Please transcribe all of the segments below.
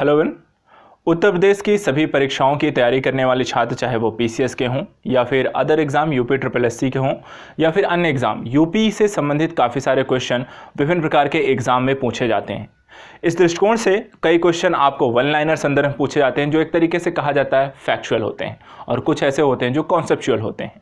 hello one उत्तर प्रदेश की सभी परीक्षाओं की तैयारी करने वाले छात्र चाहे वो पीसीएस के हों या फिर other exam UP triple S के हों या फिर अन्य एग्ज़ाम यूपी से संबंधित काफ़ी सारे क्वेश्चन विभिन्न प्रकार के एग्ज़ाम में पूछे जाते हैं इस दृष्टिकोण से कई क्वेश्चन आपको वन लाइनर संदर्भ में पूछे जाते हैं जो एक तरीके से कहा जाता है फैक्चुअल होते हैं और कुछ ऐसे होते हैं जो कॉन्सेप्चुअल होते हैं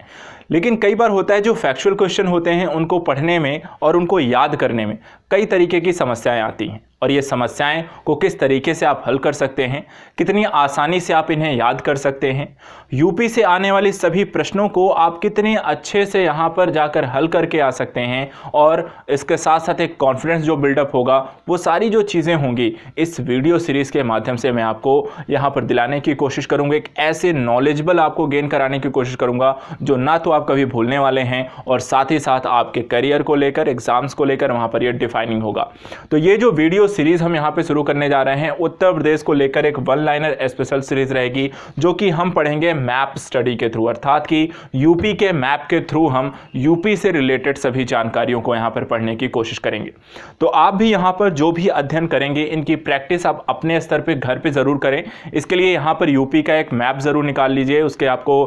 लेकिन कई बार होता है जो फैक्चुअल क्वेश्चन होते हैं उनको पढ़ने में और उनको याद करने में कई तरीके की समस्याएं आती हैं और ये समस्याएं को किस तरीके से आप हल कर सकते हैं कितनी आसानी से आप इन्हें याद कर सकते हैं यूपी से आने वाले सभी प्रश्नों को आप कितने अच्छे से यहाँ पर जाकर हल करके आ सकते हैं और इसके साथ साथ एक कॉन्फिडेंस जो बिल्डअप होगा वो सारी जो चीज़ें होंगी इस वीडियो सीरीज़ के माध्यम से मैं आपको यहाँ पर दिलाने की कोशिश करूँगा एक ऐसे नॉलेजबल आपको गेन कराने की कोशिश करूँगा जो ना तो आप आप कभी भूलने वाले हैं और साथ ही साथ आपके करियर को लेकर एग्जाम्स को लेकर वहाँ पर ये डिफाइनिंग होगा तो ये जो वीडियो सीरीज़ हम यहाँ पर शुरू करने जा रहे हैं उत्तर प्रदेश को लेकर एक वन लाइनर स्पेशल सीरीज़ रहेगी जो कि हम पढ़ेंगे मैप स्टडी के थ्रू अर्थात कि यूपी के मैप के थ्रू हम यूपी से रिलेटेड सभी जानकारियों को यहाँ पर पढ़ने की कोशिश करेंगे तो आप भी यहाँ पर जो भी अध्ययन करेंगे इनकी प्रैक्टिस आप अपने स्तर पर घर पर ज़रूर करें इसके लिए यहाँ पर यूपी का एक मैप ज़रूर निकाल लीजिए उसके आपको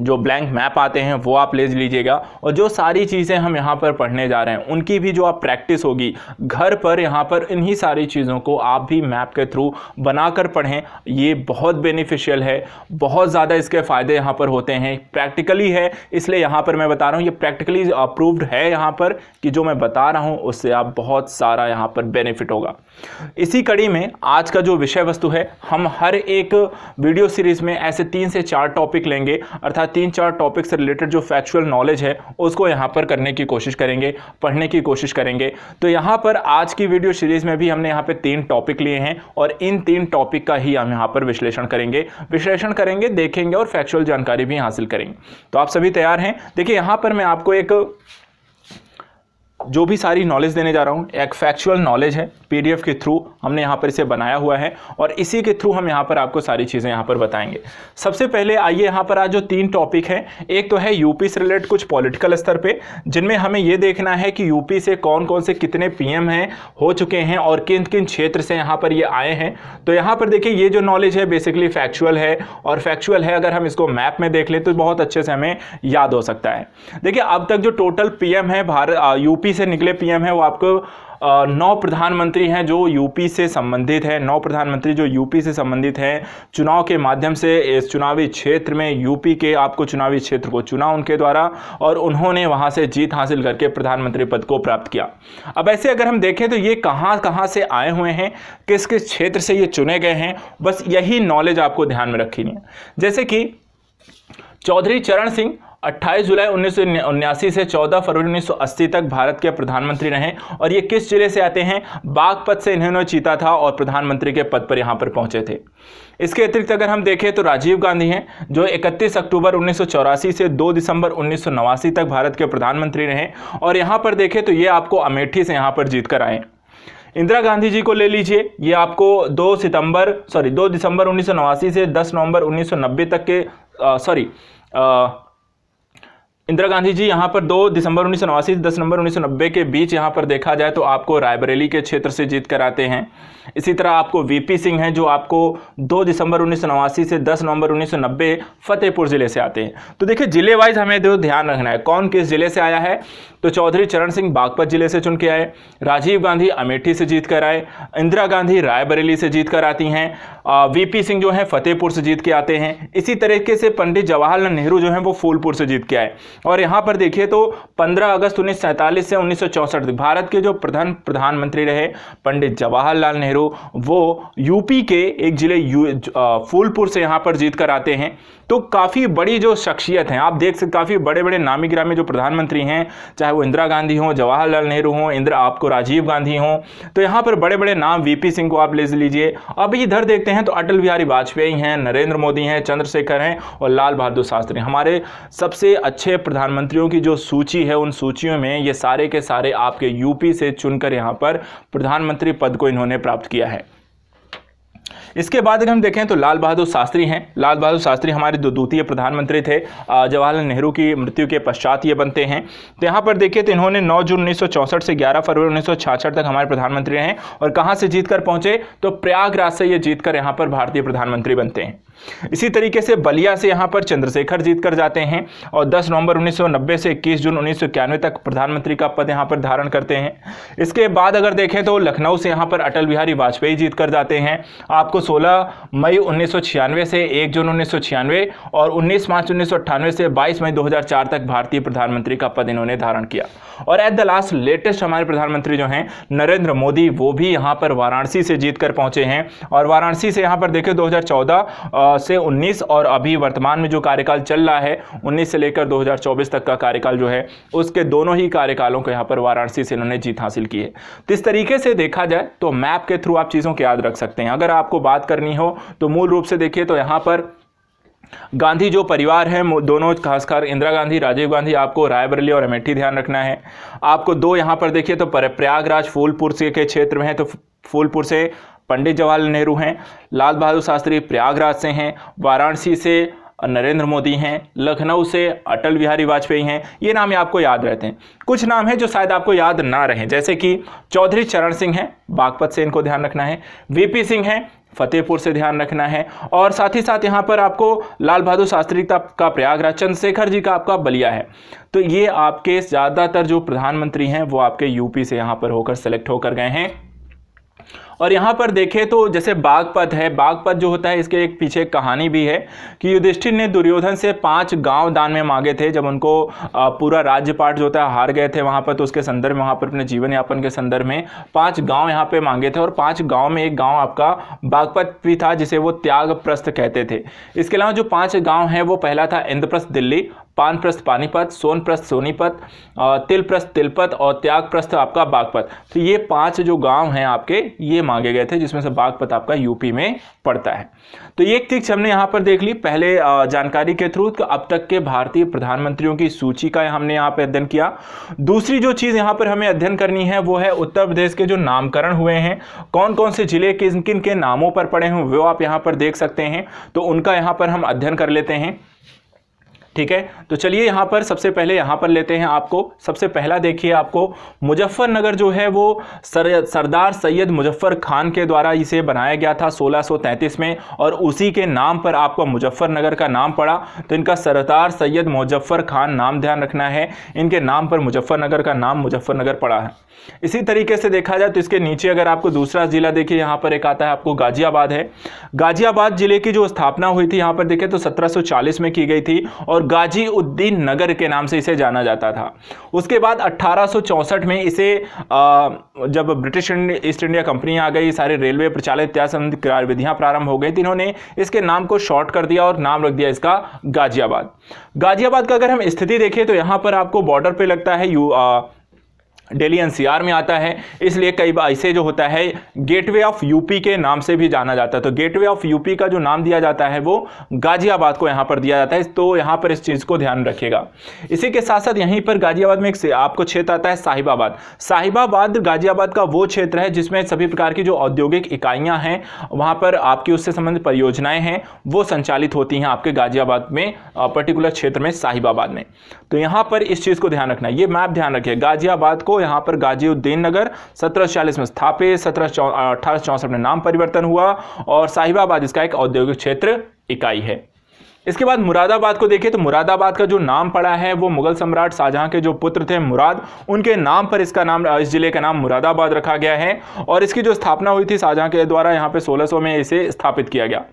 जो ब्लैंक मैप आते हैं वो आप ले लीजिएगा और जो सारी चीज़ें हम यहाँ पर पढ़ने जा रहे हैं उनकी भी जो आप प्रैक्टिस होगी घर पर यहाँ पर इन्हीं सारी चीज़ों को आप भी मैप के थ्रू बनाकर पढ़ें ये बहुत बेनिफिशियल है बहुत ज़्यादा इसके फ़ायदे यहाँ पर होते हैं प्रैक्टिकली है इसलिए यहाँ पर मैं बता रहा हूँ ये प्रैक्टिकली अप्रूव्ड है यहाँ पर कि जो मैं बता रहा हूँ उससे आप बहुत सारा यहाँ पर बेनिफिट होगा इसी कड़ी में आज का जो विषय वस्तु है हम हर एक वीडियो सीरीज़ में ऐसे तीन से चार टॉपिक लेंगे अर्थात था तीन चार टॉपिक से रिलेटेड जो फैक्चुअल नॉलेज है उसको यहाँ पर करने की कोशिश करेंगे पढ़ने की कोशिश करेंगे तो यहाँ पर आज की वीडियो सीरीज़ में भी हमने यहाँ पर तीन टॉपिक लिए हैं और इन तीन टॉपिक का ही हम यहाँ पर विश्लेषण करेंगे विश्लेषण करेंगे देखेंगे और फैक्चुअल जानकारी भी हासिल करेंगे तो आप सभी तैयार हैं देखिए यहाँ पर मैं आपको एक जो भी सारी नॉलेज देने जा रहा हूँ एक फैक्चुअल नॉलेज है पीडीएफ के थ्रू हमने यहाँ पर इसे बनाया हुआ है और इसी के थ्रू हम यहाँ पर आपको सारी चीज़ें यहाँ पर बताएंगे सबसे पहले आइए यहाँ पर आज जो तीन टॉपिक हैं एक तो है यूपी से रिलेटेड कुछ पॉलिटिकल स्तर पे जिनमें हमें ये देखना है कि यूपी से कौन कौन से कितने पी हैं हो चुके हैं और किन किन क्षेत्र से यहाँ पर ये आए हैं तो यहाँ पर देखिए ये जो नॉलेज है बेसिकली फैक्चुअल है और फैक्चुअल है अगर हम इसको मैप में देख लें तो बहुत अच्छे से हमें याद हो सकता है देखिए अब तक जो टोटल पी है भारत यूपी यूपी से निकले पीएम हैं वो आपको नौ प्रधानमंत्री हैं जो यूपी से संबंधित हैं नौ प्रधानमंत्री जो यूपी से संबंधित हैं चुनाव के माध्यम से इस चुनावी क्षेत्र में यूपी के आपको चुनावी क्षेत्र को चुना उनके द्वारा और उन्होंने वहां से जीत हासिल करके प्रधानमंत्री पद को प्राप्त किया अब ऐसे अगर हम देखें तो ये कहां कहां से आए हुए हैं किस किस क्षेत्र से ये चुने गए हैं बस यही नॉलेज आपको ध्यान में रखनी है जैसे कि चौधरी चरण सिंह 28 जुलाई उन्नीस से 14 फरवरी 1980 तक भारत के प्रधानमंत्री रहे और ये किस जिले से आते हैं बागपत से इन्होंने जीता था और प्रधानमंत्री के पद पर यहाँ पर पहुंचे थे इसके अतिरिक्त अगर हम देखें तो राजीव गांधी हैं जो 31 अक्टूबर उन्नीस से 2 दिसंबर उन्नीस तक भारत के प्रधानमंत्री रहे और यहाँ पर देखें तो ये आपको अमेठी से यहाँ पर जीत कर आए इंदिरा गांधी जी को ले लीजिए ये आपको 2 सितंबर सॉरी 2 दिसंबर उन्नीस से 10 नवंबर 1990 तक के सॉरी इंदिरा गांधी जी यहाँ पर 2 दिसंबर उन्नीस सौ नवासी दस नंबर 1990 के बीच यहाँ पर देखा जाए तो आपको रायबरेली के क्षेत्र से जीत कर आते हैं इसी तरह आपको वीपी सिंह हैं जो आपको 2 दिसंबर उन्नीस से 10 नवंबर 1990 फतेहपुर ज़िले से आते हैं तो देखिए ज़िले वाइज हमें जो ध्यान रखना है कौन किस ज़िले से आया है तो चौधरी चरण सिंह बागपत जिले से चुन के आए राजीव गांधी अमेठी से जीत कर आए इंदिरा गांधी रायबरेली से जीत कर आती हैं वीपी सिंह जो है फतेहपुर से जीत के आते हैं इसी तरीके से पंडित जवाहरलाल नेहरू जो है वो फूलपुर से जीत के आए और यहाँ पर देखिए तो पंद्रह अगस्त उन्नीस से उन्नीस भारत के जो प्रधान प्रधानमंत्री रहे पंडित जवाहरलाल नेहरू वो यूपी के एक जिले फूलपुर से यहाँ पर जीत कर आते हैं तो काफ़ी बड़ी जो शख्सियत हैं आप देख सकते काफ़ी बड़े बड़े नामी ग्रामी जो प्रधानमंत्री हैं चाहे वो इंदिरा गांधी हों जवाहरलाल नेहरू हों इंदिरा आपको राजीव गांधी हों तो यहाँ पर बड़े बड़े नाम वीपी सिंह को आप ले लीजिए अब इधर देखते हैं तो अटल बिहारी वाजपेयी हैं नरेंद्र मोदी हैं चंद्रशेखर हैं और लाल बहादुर शास्त्री हमारे सबसे अच्छे प्रधानमंत्रियों की जो सूची है उन सूचियों में ये सारे के सारे आपके यूपी से चुनकर यहाँ पर प्रधानमंत्री पद को इन्होंने प्राप्त किया है इसके बाद अगर हम देखें तो लाल बहादुर शास्त्री हैं लाल बहादुर शास्त्री हमारे दो द्वितीय प्रधानमंत्री थे जवाहरलाल नेहरू की मृत्यु के पश्चात ये बनते हैं तो यहाँ पर देखिए तो इन्होंने नौ जून उन्नीस से ग्यारह फरवरी उन्नीस तक हमारे प्रधानमंत्री रहे और कहाँ से जीत कर पहुंचे तो प्रयागराज से ये जीत कर यहाँ पर भारतीय प्रधानमंत्री बनते हैं इसी तरीके से बलिया से यहाँ पर चंद्रशेखर जीत कर जाते हैं और 10 नवंबर 1990 से 21 जून उन्नीस तक प्रधानमंत्री का पद यहाँ पर धारण करते हैं इसके बाद अगर देखें तो लखनऊ से यहाँ पर अटल बिहारी वाजपेयी जीत कर जाते हैं आपको 16 मई 1996 से 1 जून छियानवे और 19 मार्च अट्ठानवे से 22 मई 2004 तक भारतीय प्रधानमंत्री का पद इन्होंने धारण किया और एट द लास्ट लेटेस्ट हमारे प्रधानमंत्री जो हैं नरेंद्र मोदी वो भी यहाँ पर वाराणसी से जीत कर पहुँचे हैं और वाराणसी से यहाँ पर देखें 2014 से 19 और अभी वर्तमान में जो कार्यकाल चल रहा है 19 से लेकर 2024 तक का कार्यकाल जो है उसके दोनों ही कार्यकालों को यहाँ पर वाराणसी से इन्होंने जीत हासिल की है तो इस तरीके से देखा जाए तो मैप के थ्रू आप चीज़ों को याद रख सकते हैं अगर आपको बात करनी हो तो मूल रूप से देखिए तो यहाँ पर गांधी जो परिवार हैं दोनों खासकर इंदिरा गांधी राजीव गांधी आपको रायबरेली और अमेठी ध्यान रखना है आपको दो यहाँ पर देखिए तो प्रयागराज फूलपुर से के क्षेत्र में है तो फूलपुर से पंडित जवाहरलाल नेहरू हैं लाल बहादुर शास्त्री प्रयागराज से हैं वाराणसी से नरेंद्र मोदी हैं लखनऊ से अटल बिहारी वाजपेयी हैं ये नाम ही आपको याद रहते हैं कुछ नाम हैं जो शायद आपको याद ना रहें जैसे कि चौधरी चरण सिंह हैं बागपत से इनको ध्यान रखना है वीपी सिंह हैं फतेहपुर से ध्यान रखना है और साथ ही साथ यहाँ पर आपको लाल बहादुर शास्त्री का प्रयागराज चंद्रशेखर जी का आपका बलिया है तो ये आपके ज़्यादातर जो प्रधानमंत्री हैं वो आपके यूपी से यहाँ पर होकर सेलेक्ट होकर गए हैं और यहाँ पर देखें तो जैसे बागपत है बागपत जो होता है इसके एक पीछे कहानी भी है कि युधिष्ठिर ने दुर्योधन से पाँच गाँव दान में मांगे थे जब उनको पूरा राज्य पाठ जो होता है हार गए थे वहाँ पर तो उसके संदर्भ में वहाँ पर अपने जीवन यापन के संदर्भ में पाँच गाँव यहाँ पर मांगे थे और पाँच गाँव में एक गाँव आपका बागपत भी था जिसे वो त्यागप्रस्थ कहते थे इसके अलावा जो पाँच गाँव हैं वो पहला था इंद्रप्रस्थ दिल्ली पानप्रस्थ पानीपत सोनप्रस्थ सोनीपत तिलप्रस्थ तिलपत और त्यागप्रस्थ आपका बागपत तो ये पांच जो गांव हैं आपके ये मांगे गए थे जिसमें से बाग प्रताप का यूपी में पड़ता है तो ये चीज हमने यहाँ पर देख ली पहले जानकारी के थ्रू तो अब तक के भारतीय प्रधानमंत्रियों की सूची का हमने यहाँ पर अध्ययन किया दूसरी जो चीज़ यहाँ पर हमें अध्ययन करनी है वो है उत्तर प्रदेश के जो नामकरण हुए हैं कौन कौन से जिले किन किन के नामों पर पड़े हैं वो आप यहाँ पर देख सकते हैं तो उनका यहाँ पर हम अध्ययन कर लेते हैं ठीक है तो चलिए यहाँ पर सबसे पहले यहाँ पर लेते हैं आपको सबसे पहला देखिए आपको मुजफ्फरनगर जो है वो सर सरदार सैयद मुजफ्फ़र खान के द्वारा इसे बनाया गया था 1633 में और उसी के नाम पर आपको मुजफ्फरनगर का नाम पड़ा तो इनका सरदार सैयद मुजफ्फ़र खान नाम ध्यान रखना है इनके नाम पर मुजफ्फरनगर का नाम मुजफ्फरनगर पड़ा है इसी तरीके से देखा जाए तो इसके नीचे अगर आपको दूसरा ज़िला देखिए यहाँ पर एक आता है आपको गाजियाबाद है गाजियाबाद जिले की जो स्थापना हुई थी यहाँ पर देखें तो 1740 में की गई थी और गाजी उद्दीन नगर के नाम से इसे जाना जाता था उसके बाद 1864 में इसे आ, जब ब्रिटिश ईस्ट इंडिया कंपनी आ गई सारे रेलवे प्रचालित त्यासंध प्रारंभ हो गई थी तो इन्होंने इसके नाम को शॉर्ट कर दिया और नाम रख दिया इसका गाजियाबाद गाजियाबाद का अगर हम स्थिति देखें तो यहाँ पर आपको बॉर्डर पर लगता है यू आ, दिल्ली एनसीआर में आता है इसलिए कई बार ऐसे जो होता है गेटवे ऑफ यूपी के नाम से भी जाना जाता है तो गेटवे ऑफ यूपी का जो नाम दिया जाता है वो गाजियाबाद को यहाँ पर दिया जाता है तो यहाँ पर इस चीज़ को ध्यान रखिएगा इसी के साथ साथ यहीं पर गाजियाबाद में एक आपको क्षेत्र आता है साहिबाबाद साहिबाबाद गाजियाबाद का वो क्षेत्र है जिसमें सभी प्रकार की जो औद्योगिक इकाइयाँ हैं वहाँ पर आपकी उससे संबंधित परियोजनाएँ हैं वो संचालित होती हैं आपके गाजियाबाद में पर्टिकुलर क्षेत्र में साहिबाबाद में तो यहाँ पर इस चीज़ को ध्यान रखना ये मैप ध्यान रखिए गाजियाबाद को यहाँ पर गाजी उद्दीन नगर सत्रह में स्थापित सत्रह अठारह में नाम परिवर्तन हुआ और साहिबाबाद इसका एक औद्योगिक क्षेत्र इकाई है इसके बाद मुरादाबाद को देखें तो मुरादाबाद का जो नाम पड़ा है वो मुगल सम्राट शाहजहां के जो पुत्र थे मुराद उनके नाम पर इसका नाम इस जिले का नाम मुरादाबाद रखा गया है और इसकी जो स्थापना हुई थी शाहजहां के द्वारा यहाँ पे 1600 में इसे स्थापित किया गया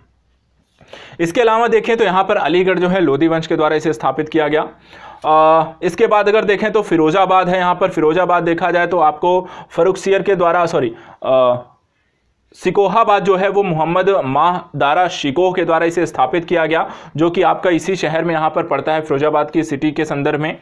इसके अलावा देखें तो यहाँ पर अलीगढ़ जो है लोधी वंश के द्वारा इसे स्थापित किया गया आ, इसके बाद अगर देखें तो फिरोजाबाद है यहाँ पर फिरोजाबाद देखा जाए तो आपको फरुख सियर के द्वारा सॉरी सिकोहाबाद जो है वो मोहम्मद माह दारा शिकोह के द्वारा इसे स्थापित किया गया जो कि आपका इसी शहर में यहाँ पर पड़ता है फिरोजाबाद की सिटी के संदर्भ में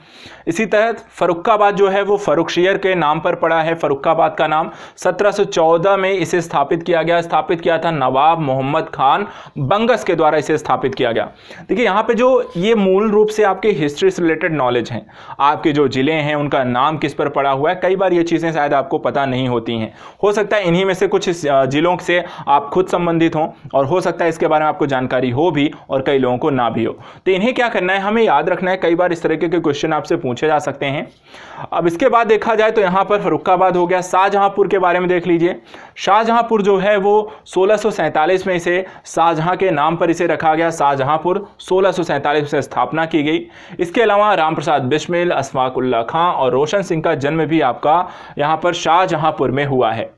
इसी तहत फ़रुखाबाद जो है वो फ़रुखशियर के नाम पर पड़ा है फ़रुखाबाद का नाम 1714 में इसे स्थापित किया गया स्थापित किया था नवाब मोहम्मद खान बंगस के द्वारा इसे स्थापित किया गया देखिए यहाँ पर जो ये मूल रूप से आपके हिस्ट्री से रिलेटेड नॉलेज हैं आपके जो ज़िले हैं उनका नाम किस पर पड़ा हुआ है कई बार ये चीज़ें शायद आपको पता नहीं होती हैं हो सकता है इन्हीं में से कुछ जिले मिलों से आप खुद संबंधित हों और हो सकता है इसके बारे में आपको जानकारी हो भी और कई लोगों को ना भी हो तो इन्हें क्या करना है हमें याद रखना है कई बार इस तरीके के क्वेश्चन आपसे पूछे जा सकते हैं अब इसके बाद देखा जाए तो यहाँ पर फरुखाबाद हो गया शाहजहाँपुर के बारे में देख लीजिए शाहजहाँपुर जो है वो सोलह में इसे शाहजहाँ के नाम पर इसे रखा गया शाहजहाँपुर सोलह में स्थापना की गई इसके अलावा रामप्रसाद बिस्मिल अशफाक खां और रोशन सिंह का जन्म भी आपका यहाँ पर शाहजहाँपुर में हुआ है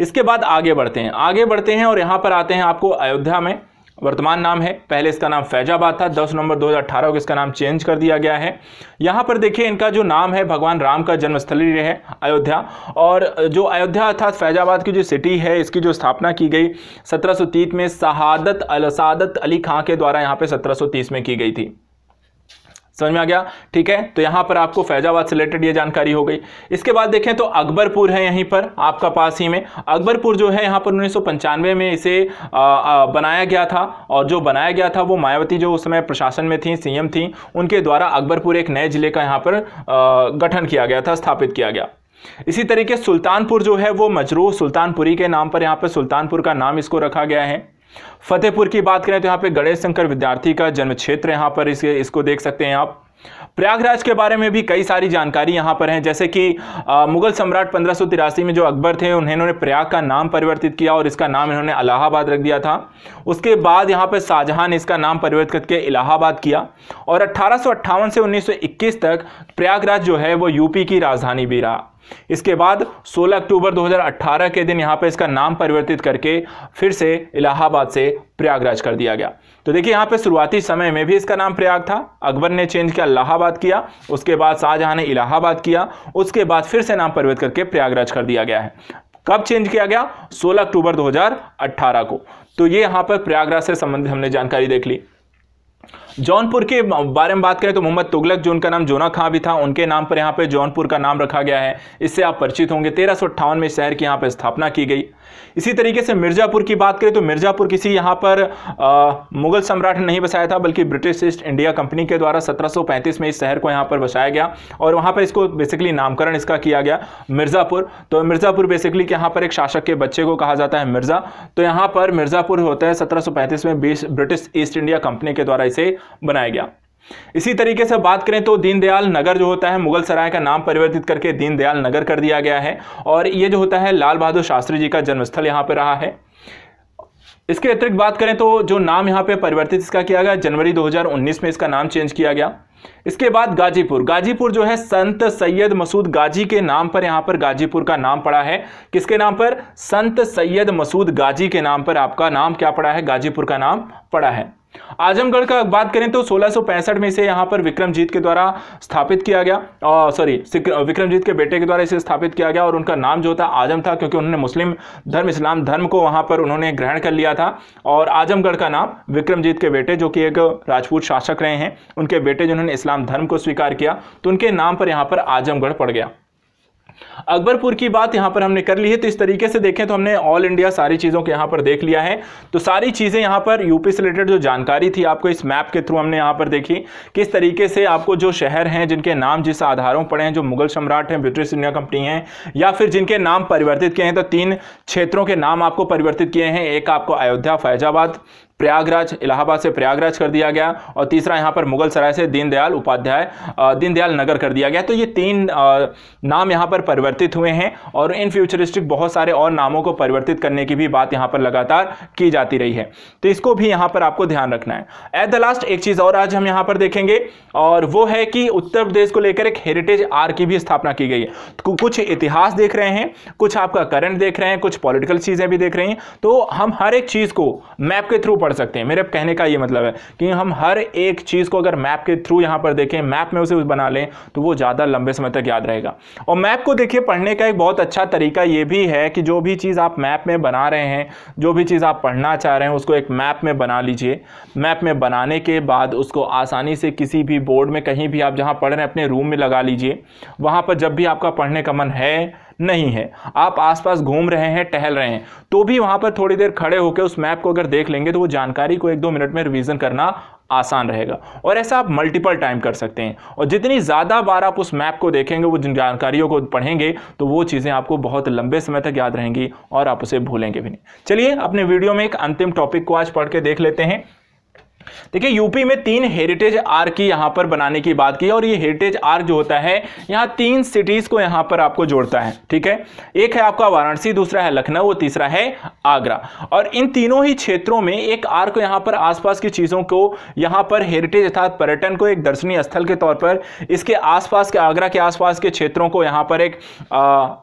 इसके बाद आगे बढ़ते हैं आगे बढ़ते हैं और यहाँ पर आते हैं आपको अयोध्या में वर्तमान नाम है पहले इसका नाम फैजाबाद था 10 नवंबर 2018 को इसका नाम चेंज कर दिया गया है यहाँ पर देखिए इनका जो नाम है भगवान राम का जन्मस्थली है अयोध्या और जो अयोध्या अर्थात फैजाबाद की जो सिटी है इसकी जो स्थापना की गई सत्रह में शहादत अलसादत अली खां के द्वारा यहाँ पे सत्रह में की गई थी समझ में आ गया ठीक है तो यहाँ पर आपको फैजाबाद से रिलेटेड ये जानकारी हो गई इसके बाद देखें तो अकबरपुर है यहीं पर आपका पास ही में अकबरपुर जो है यहाँ पर उन्नीस में इसे आ, आ, बनाया गया था और जो बनाया गया था वो मायावती जो उस समय प्रशासन में थी सीएम थी उनके द्वारा अकबरपुर एक नए जिले का यहाँ पर आ, गठन किया गया था स्थापित किया गया इसी तरीके सुल्तानपुर जो है वो मजरूह सुल्तानपुरी के नाम पर यहाँ पर सुल्तानपुर का नाम इसको रखा गया है फतेहपुर की बात करें तो यहाँ पे गणेश शंकर विद्यार्थी का जन्म क्षेत्र यहाँ पर इसे इसको देख सकते हैं आप प्रयागराज के बारे में भी कई सारी जानकारी यहाँ पर है जैसे कि आ, मुगल सम्राट पंद्रह में जो अकबर थे उन्होंने प्रयाग का नाम परिवर्तित किया और इसका नाम इन्होंने अलाहाबाद रख दिया था उसके बाद यहाँ पर शाहजहां ने इसका नाम परिवर्तित करके इलाहाबाद किया और अट्ठारह से उन्नीस तक प्रयागराज जो है वो यूपी की राजधानी भी रहा इसके बाद 16 अक्टूबर 2018 के दिन यहां पे इसका नाम परिवर्तित करके फिर से इलाहाबाद से प्रयागराज कर दिया गया तो देखिए यहां पे शुरुआती समय में भी इसका नाम प्रयाग था अकबर ने चेंज किया इलाहाबाद किया उसके बाद शाहजहां ने इलाहाबाद किया उसके बाद फिर से नाम परिवर्तित करके प्रयागराज कर दिया गया है कब चेंज किया गया 16 अक्टूबर 2018 को तो ये यहां पर प्रयागराज से संबंधित हमने जानकारी देख ली जौनपुर के बारे में बात करें तो मोहम्मद तुगलक जो उनका नाम जोना खां भी था उनके नाम पर यहाँ पर जौनपुर का नाम रखा गया है इससे आप परिचित होंगे तेरह में शहर की यहाँ पर स्थापना की गई इसी तरीके से मिर्ज़ापुर की बात करें तो मिर्ज़ापुर किसी यहाँ पर आ, मुगल सम्राट ने नहीं बसाया था बल्कि ब्रिटिश ईस्ट इंडिया कंपनी के द्वारा 1735 में इस शहर को यहाँ पर बसाया गया और वहाँ पर इसको बेसिकली नामकरण इसका किया गया मिर्ज़ापुर तो मिर्ज़ापुर बेसिकली यहाँ पर एक शासक के बच्चे को कहा जाता है मिर्ज़ा तो यहाँ पर मिर्ज़ापुर होता है सत्रह में ब्रिटिश ईस्ट इंडिया कंपनी के द्वारा इसे बनाया गया इसी तरीके से बात करें तो दीनदयाल नगर जो होता है मुगल सराय का नाम परिवर्तित करके दीनदयाल नगर कर दिया गया है और ये जो होता है लाल बहादुर शास्त्री जी का जन्मस्थल यहाँ पर रहा है इसके अतिरिक्त बात करें तो जो नाम यहाँ पे परिवर्तित इसका किया गया जनवरी 2019 में इसका नाम चेंज किया गया इसके बाद गाजीपुर गाजीपुर जो है संत सैयद मसूद गाजी के नाम पर यहाँ पर गाजीपुर का नाम पड़ा है किसके नाम पर संत सैयद मसूद गाजी के नाम पर आपका नाम क्या पड़ा है गाजीपुर का नाम पड़ा है आजमगढ़ का बात करें तो 1665 में इसे यहाँ पर विक्रमजीत के द्वारा स्थापित किया गया सॉरी विक्रमजीत के बेटे के द्वारा इसे स्थापित किया गया और उनका नाम जो था आजम था क्योंकि उन्होंने मुस्लिम धर्म इस्लाम धर्म को वहाँ पर उन्होंने ग्रहण कर लिया था और आजमगढ़ का नाम विक्रमजीत के बेटे जो कि एक राजपूत शासक रहे हैं उनके बेटे जिन्होंने इस्लाम धर्म को स्वीकार किया तो उनके नाम पर यहाँ पर आजमगढ़ पड़ गया अकबरपुर की बात यहां पर हमने कर ली है तो इस तरीके से देखें तो हमने ऑल इंडिया सारी चीज़ों को यहां पर देख लिया है तो सारी चीज़ें यहां पर यूपी से रिलेटेड जो जानकारी थी आपको इस मैप के थ्रू हमने यहां पर देखी किस तरीके से आपको जो शहर हैं जिनके नाम जिस आधारों पड़े हैं जो मुगल सम्राट हैं ब्रिटिश इंडिया कंपनी है या फिर जिनके नाम परिवर्तित किए हैं तो तीन क्षेत्रों के नाम आपको परिवर्तित किए हैं एक आपको अयोध्या फैजाबाद प्रयागराज इलाहाबाद से प्रयागराज कर दिया गया और तीसरा यहाँ पर मुगल सराय से दीनदयाल उपाध्याय दीनदयाल नगर कर दिया गया तो ये तीन नाम यहाँ पर परिवर्तित हुए हैं और इन फ्यूचरिस्टिक बहुत सारे और नामों को परिवर्तित करने की भी बात यहाँ पर लगातार की जाती रही है तो इसको भी यहाँ पर आपको ध्यान रखना है एट द लास्ट एक चीज़ और आज हम यहाँ पर देखेंगे और वो है कि उत्तर प्रदेश को लेकर एक हेरिटेज आर की भी स्थापना की गई है कुछ इतिहास देख रहे हैं कुछ आपका करंट देख रहे हैं कुछ पॉलिटिकल चीज़ें भी देख रही हैं तो हम हर एक चीज़ को मैप के थ्रू पढ़ पढ़ सकते हैं मेरे कहने का ये मतलब है कि हम हर एक चीज़ को अगर मैप के थ्रू यहाँ पर देखें मैप में उसे बना लें तो वो ज़्यादा लंबे समय तक याद रहेगा और मैप को देखिए पढ़ने का एक बहुत अच्छा तरीका ये भी है कि जो भी चीज़ आप मैप में बना रहे हैं जो भी चीज़ आप पढ़ना चाह रहे हैं उसको एक मैप में बना लीजिए मैप में बनाने के बाद उसको आसानी से किसी भी बोर्ड में कहीं भी आप जहाँ पढ़ रहे हैं अपने रूम में लगा लीजिए वहाँ पर जब भी आपका पढ़ने का मन है नहीं है आप आसपास घूम रहे हैं टहल रहे हैं तो भी वहां पर थोड़ी देर खड़े होकर उस मैप को अगर देख लेंगे तो वो जानकारी को एक दो मिनट में रिवीजन करना आसान रहेगा और ऐसा आप मल्टीपल टाइम कर सकते हैं और जितनी ज़्यादा बार आप उस मैप को देखेंगे वो जिन जानकारियों को पढ़ेंगे तो वो चीज़ें आपको बहुत लंबे समय तक याद रहेंगी और आप उसे भूलेंगे भी नहीं चलिए अपने वीडियो में एक अंतिम टॉपिक को आज पढ़ के देख लेते हैं देखिए यूपी में तीन हेरिटेज आर्क की यहां पर बनाने की बात की और ये हेरिटेज आर्क जो होता है यहां तीन सिटीज को यहां पर आपको जोड़ता है ठीक है एक है आपका वाराणसी दूसरा है लखनऊ और तीसरा है आगरा और इन तीनों ही क्षेत्रों में एक आर्क यहां पर आसपास की चीज़ों को यहां पर हेरिटेज अर्थात पर्यटन को एक दर्शनीय स्थल के तौर पर इसके आसपास के आगरा के आसपास के क्षेत्रों को यहां पर एक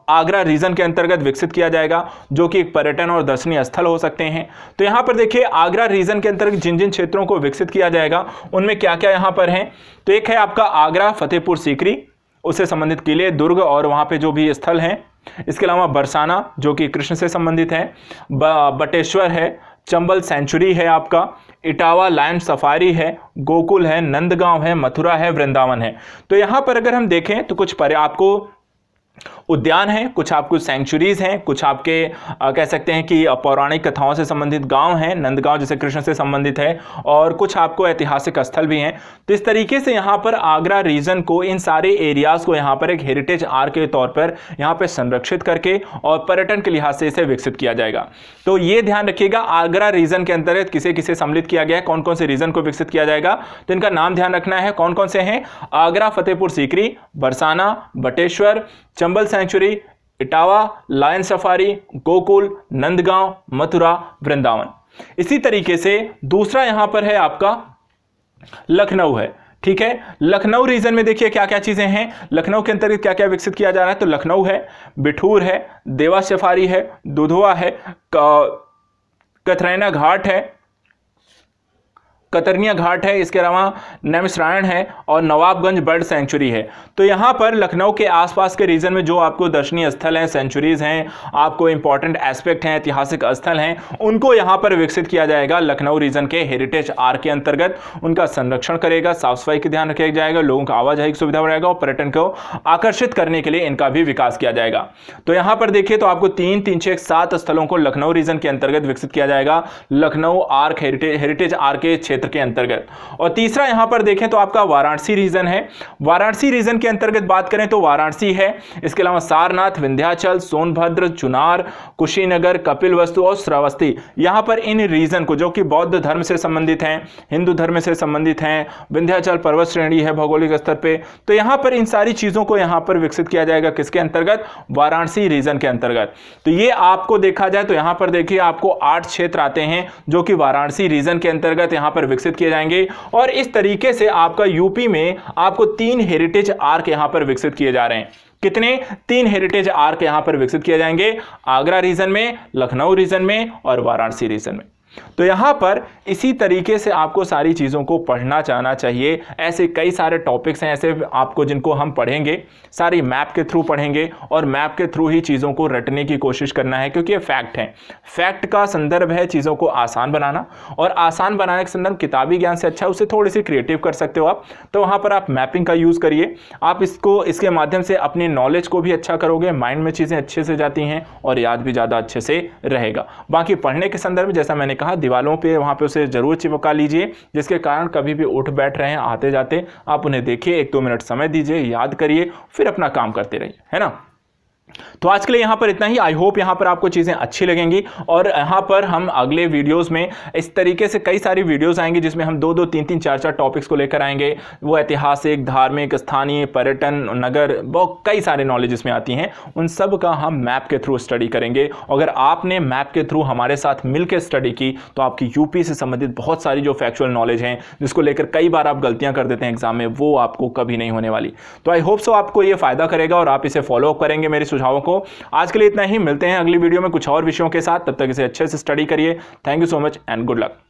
आगरा रीजन के अंतर्गत विकसित किया जाएगा जो कि एक पर्यटन और दर्शनीय स्थल हो सकते हैं तो यहां पर देखिए आगरा रीजन के अंतर्गत जिन जिन क्षेत्रों को विकसित किया जाएगा उनमें क्या क्या यहाँ पर हैं तो एक है आपका आगरा फतेहपुर सीकरी उससे संबंधित किले दुर्ग और वहाँ पे जो भी स्थल हैं इसके अलावा बरसाना जो कि कृष्ण से संबंधित है बटेश्वर है चंबल सेंचुरी है आपका इटावा लैंड सफारी है गोकुल है नंदगांव है मथुरा है वृंदावन है तो यहाँ पर अगर हम देखें तो कुछ पर आपको उद्यान हैं कुछ आपको सेंचुरीज़ हैं कुछ आपके आ, कह सकते हैं कि पौराणिक कथाओं से संबंधित गांव हैं नंदगांव जैसे कृष्ण से संबंधित है और कुछ आपको ऐतिहासिक स्थल भी हैं तो इस तरीके से यहां पर आगरा रीजन को इन सारे एरियाज़ को यहां पर एक हेरिटेज आर के तौर पर यहां पर संरक्षित करके और पर्यटन के लिहाज से इसे विकसित किया जाएगा तो ये ध्यान रखिएगा आगरा रीजन के अंतर्गत किसे किसे सम्मिलित किया गया है कौन कौन से रीजन को विकसित किया जाएगा तो इनका नाम ध्यान रखना है कौन कौन से हैं Agra Fatehpur Sikri Barsana Bateshwar Chambal sanctuary Etawah lion safari Gokul Nandgaon Mathura Vrindavan इसी तरीके से दूसरा यहां पर है आपका लखनऊ है ठीक है लखनऊ रीजन में देखिए क्या क्या चीजें हैं लखनऊ के अंतर्गत क्या क्या विकसित किया जा रहा है तो लखनऊ है बिठूर है देवा सफारी है दुधवा है कथरैना घाट है कतरनिया घाट है इसके अलावा नैमिसरायण है और नवाबगंज बर्ड सेंचुरी है तो यहाँ पर लखनऊ के आसपास के रीजन में जो आपको दर्शनीय स्थल हैं सेंचुरीज हैं आपको इंपॉर्टेंट एस्पेक्ट हैं ऐतिहासिक स्थल हैं उनको यहाँ पर विकसित किया जाएगा लखनऊ रीजन के हेरिटेज आर के अंतर्गत उनका संरक्षण करेगा साफ सफाई का ध्यान रखा जाएगा लोगों का आवाजाही की सुविधा बढ़ाएगा और पर्यटन को आकर्षित करने के लिए इनका भी विकास किया जाएगा तो यहाँ पर देखिए तो आपको तीन तीन छः सात स्थलों को लखनऊ रीजन के अंतर्गत विकसित किया जाएगा Lucknow arc heritage heritage arc के क्षेत्र क्षेत्र के अंतर्गत और तीसरा यहां पर देखें तो आपका वाराणसी रीजन है वाराणसी रीजन के अंतर्गत बात करें तो वाराणसी है इसके अलावा सारनाथ विंध्याचल सोनभद्र चुनार कुशीनगर कपिल वस्तु और श्रावस्ती यहां पर इन रीजन को जो कि बौद्ध धर्म से संबंधित हैं हिंदू धर्म से संबंधित हैं विंध्याचल पर्वत श्रेणी है भौगोलिक स्तर पर तो यहां पर इन सारी चीज़ों को यहां पर विकसित किया जाएगा किसके अंतर्गत वाराणसी रीजन के अंतर्गत तो ये आपको देखा जाए तो यहां पर देखिए आपको आठ क्षेत्र आते हैं जो कि वाराणसी रीजन के अंतर्गत यहां पर विकसित किए जाएंगे और इस तरीके से आपका यूपी में आपको तीन हेरिटेज आर्क यहां पर विकसित किए जा रहे हैं कितने तीन हेरिटेज आर्क यहां पर विकसित किए जाएंगे आगरा रीजन में लखनऊ रीजन में और वाराणसी रीजन में तो यहाँ पर इसी तरीके से आपको सारी चीज़ों को पढ़ना चाहना चाहिए ऐसे कई सारे टॉपिक्स हैं ऐसे आपको जिनको हम पढ़ेंगे सारी मैप के थ्रू पढ़ेंगे और मैप के थ्रू ही चीज़ों को रटने की कोशिश करना है क्योंकि ये फैक्ट हैं फैक्ट का संदर्भ है चीज़ों को आसान बनाना और आसान बनाने के संदर्भ किताबी ज्ञान से अच्छा उसे थोड़ी सी क्रिएटिव कर सकते हो आप तो वहाँ पर आप मैपिंग का यूज़ करिए आप इसको इसके माध्यम से अपने नॉलेज को भी अच्छा करोगे माइंड में चीज़ें अच्छे से जाती हैं और याद भी ज़्यादा अच्छे से रहेगा बाकी पढ़ने के संदर्भ में जैसा मैंने कहा कहा दीवारों पे वहाँ पे उसे ज़रूर चिपका लीजिए जिसके कारण कभी भी उठ बैठ रहे हैं आते जाते आप उन्हें देखिए एक दो मिनट समय दीजिए याद करिए फिर अपना काम करते रहिए है ना तो आज के लिए यहाँ पर इतना ही आई होप यहाँ पर आपको चीज़ें अच्छी लगेंगी और यहाँ पर हम अगले वीडियोस में इस तरीके से कई सारी वीडियोस आएंगी जिसमें हम दो दो तीन तीन चार चार टॉपिक्स को लेकर आएंगे वो ऐतिहासिक धार्मिक स्थानीय पर्यटन नगर बहुत कई सारे नॉलेज इसमें आती हैं उन सब का हम मैप के थ्रू स्टडी करेंगे अगर आपने मैप के थ्रू हमारे साथ मिलकर स्टडी की तो आपकी यूपी से संबंधित बहुत सारी जो फैक्चुअल नॉलेज हैं जिसको लेकर कई बार आप गलतियाँ कर देते हैं एग्जाम में वो आपको कभी नहीं होने वाली तो आई होप सो आपको ये फ़ायदा करेगा और आप इसे फॉलोअप करेंगे मेरी सुझावों को आज के लिए इतना ही मिलते हैं अगली वीडियो में कुछ और विषयों के साथ तब तक इसे अच्छे से स्टडी करिए thank you so much and good luck